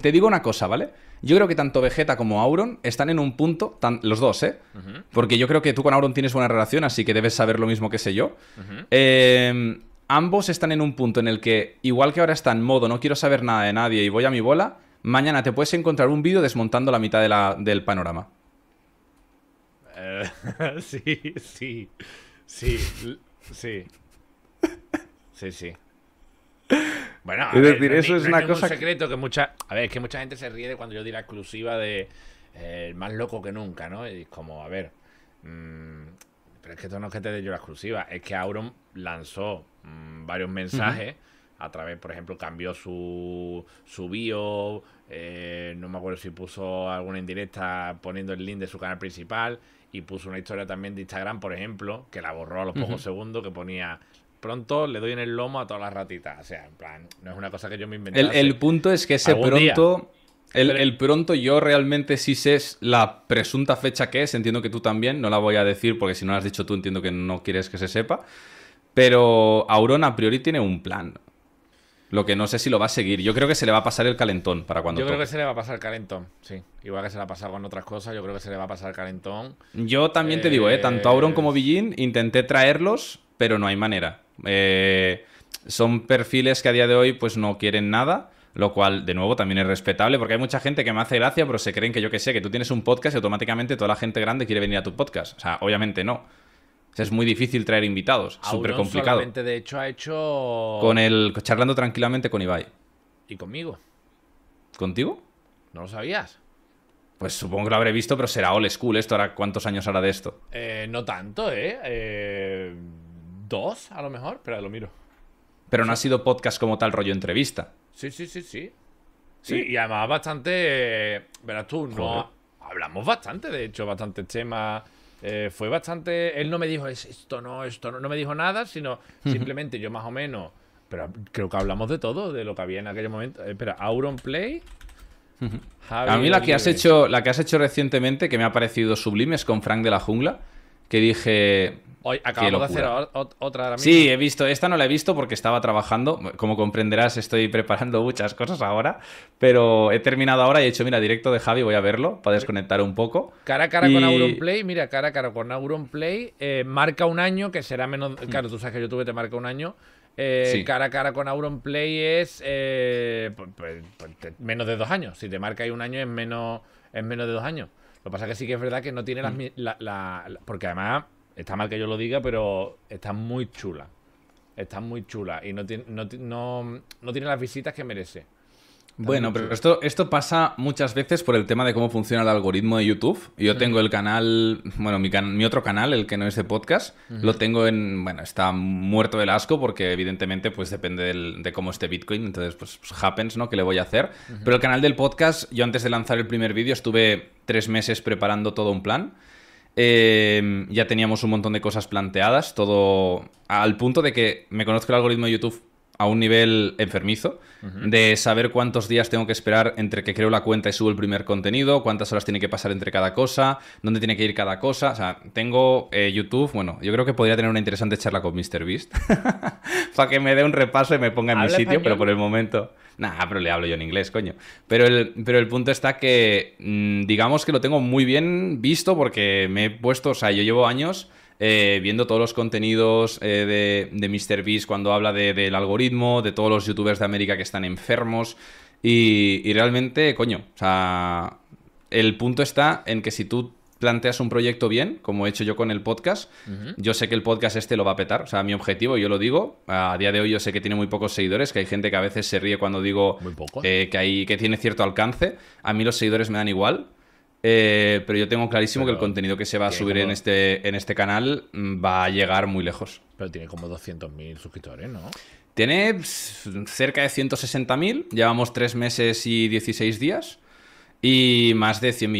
Te digo una cosa, ¿vale? Yo creo que tanto Vegeta como Auron están en un punto, tan, los dos, ¿eh? Porque yo creo que tú con Auron tienes buena relación, así que debes saber lo mismo que sé yo. Em, ambos están en un punto en el que, igual que ahora está en modo no quiero saber nada de nadie y voy a mi bola, mañana te puedes encontrar un vídeo desmontando la mitad del panorama. Eh, sí, sí, sí, sí. Sí, sí. Bueno, eso es una cosa. un secreto que mucha. A ver, es que mucha gente se ríe cuando yo di la exclusiva de. Eh, el más loco que nunca, ¿no? Y es como, a ver. Mm, pero es que esto no es que te dé yo la exclusiva. Es que Auron lanzó mm, varios mensajes. a través, por ejemplo, cambió su, su bio, eh, no me acuerdo si puso alguna indirecta poniendo el link de su canal principal y puso una historia también de Instagram, por ejemplo, que la borró a los pocos segundos, que ponía pronto le doy en el lomo a todas las ratitas. O sea, en plan, no es una cosa que yo me inventé. El, punto es que ese pronto. El, pronto yo realmente sí sé la presunta fecha que es, entiendo que tú también, no la voy a decir porque si no la has dicho tú entiendo que no quieres que se sepa, pero Auron a priori tiene un plan. Lo que no sé si lo va a seguir. Yo creo que se le va a pasar el calentón para cuando. Yo creo que se le va a pasar el calentón, sí. Igual que se le ha pasado con otras cosas, yo creo que se le va a pasar el calentón. Yo también te digo, eh, tanto Auron como eh, Villín intenté traerlos, pero no hay manera. Eh, son perfiles que a día de hoy pues no quieren nada. Lo cual, de nuevo, también es respetable, porque hay mucha gente que me hace gracia, pero se creen que yo que sé, que tú tienes un podcast y automáticamente toda la gente grande quiere venir a tu podcast. O sea, obviamente no. es muy difícil traer invitados, súper complicado. de hecho, ha hecho. Con el. charlando tranquilamente con Ibai. ¿Y conmigo? ¿Contigo? ¿No lo sabías? Pues supongo que lo habré visto, pero será old school esto. ¿Cuántos años hará de esto? Eh, no tanto, ¿eh? ¿eh? dos, a lo mejor, pero lo miro. Pero no ha sido podcast como tal rollo entrevista. Sí, sí, sí, sí. Sí, y, además bastante. verás tú, no. Hablamos bastante, de hecho, Bastante temas. Eh, fue bastante. Él no me dijo esto, no, esto, no, no me dijo nada, sino simplemente yo más o menos. Pero creo que hablamos de todo, de lo que había en aquel momento. Eh, espera, Auron Play. a mí la que has hecho, la que has hecho recientemente, que me ha parecido sublime, es con Frank de la Jungla. Que dije. Hoy acabamos de hacer otra Sí, he visto. Esta no la he visto porque estaba trabajando. Como comprenderás, estoy preparando muchas cosas ahora. Pero he terminado ahora y he hecho, mira, directo de Javi, voy a verlo para desconectar un poco. Cara a cara con Auronplay, mira, cara a cara con Auronplay, Play eh, marca un año, que será menos. Hmm. Claro, tú sabes que YouTube te marca un año. Eh, cara a cara con Auronplay es eh, pues, pues, pues, menos de dos años. Si te marca ahí un año, es menos, menos de dos años. Lo que pasa es que sí que es verdad que no tiene las, hmm. Porque además Está mal que yo lo diga, pero está muy chula. Está muy chula y no tiene, no, tiene las visitas que merece. Bueno, pero esto, esto pasa muchas veces por el tema de cómo funciona el algoritmo de YouTube. Yo tengo el canal, bueno, mi, otro canal, el que no es de podcast, lo tengo en, bueno, está muerto del asco porque evidentemente pues depende de cómo esté Bitcoin, entonces pues, pues, happens, ¿no? ¿Qué le voy a hacer? Pero el canal del podcast, yo antes de lanzar el primer vídeo estuve tres meses preparando todo un plan. Em, ya teníamos un montón de cosas planteadas, todo al punto de que me conozco el algoritmo de YouTube a un nivel enfermizo, de saber cuántos días tengo que esperar entre que creo la cuenta y subo el primer contenido, cuántas horas tiene que pasar entre cada cosa, dónde tiene que ir cada cosa. O sea, tengo eh, YouTube, bueno, yo creo que podría tener una interesante charla con MrBeast para que me dé un repaso y me ponga en mi sitio, pero por el momento... Nah, pero le hablo yo en inglés, coño. Pero el, pero el punto está que, mm, digamos que lo tengo muy bien visto porque me he puesto, o sea, yo llevo años eh, viendo todos los contenidos eh, de, de MrBeast cuando habla del algoritmo, de todos los youtubers de América que están enfermos. Y, y realmente, coño, o sea, el punto está en que si tú planteas un proyecto bien, como he hecho yo con el podcast, yo sé que el podcast este lo va a petar. O sea, mi objetivo, yo lo digo, a día de hoy yo sé que tiene muy pocos seguidores, que hay gente que a veces se ríe cuando digo eh, que, tiene cierto alcance. A mí los seguidores me dan igual. Eh, pero yo tengo clarísimo que el contenido que se va a subir en, este, en este canal mm, va a llegar muy lejos. Pero tiene como 200.000 suscriptores, ¿no? Tiene cerca de 160.000, llevamos tres meses y 16 días y más de 100 millones.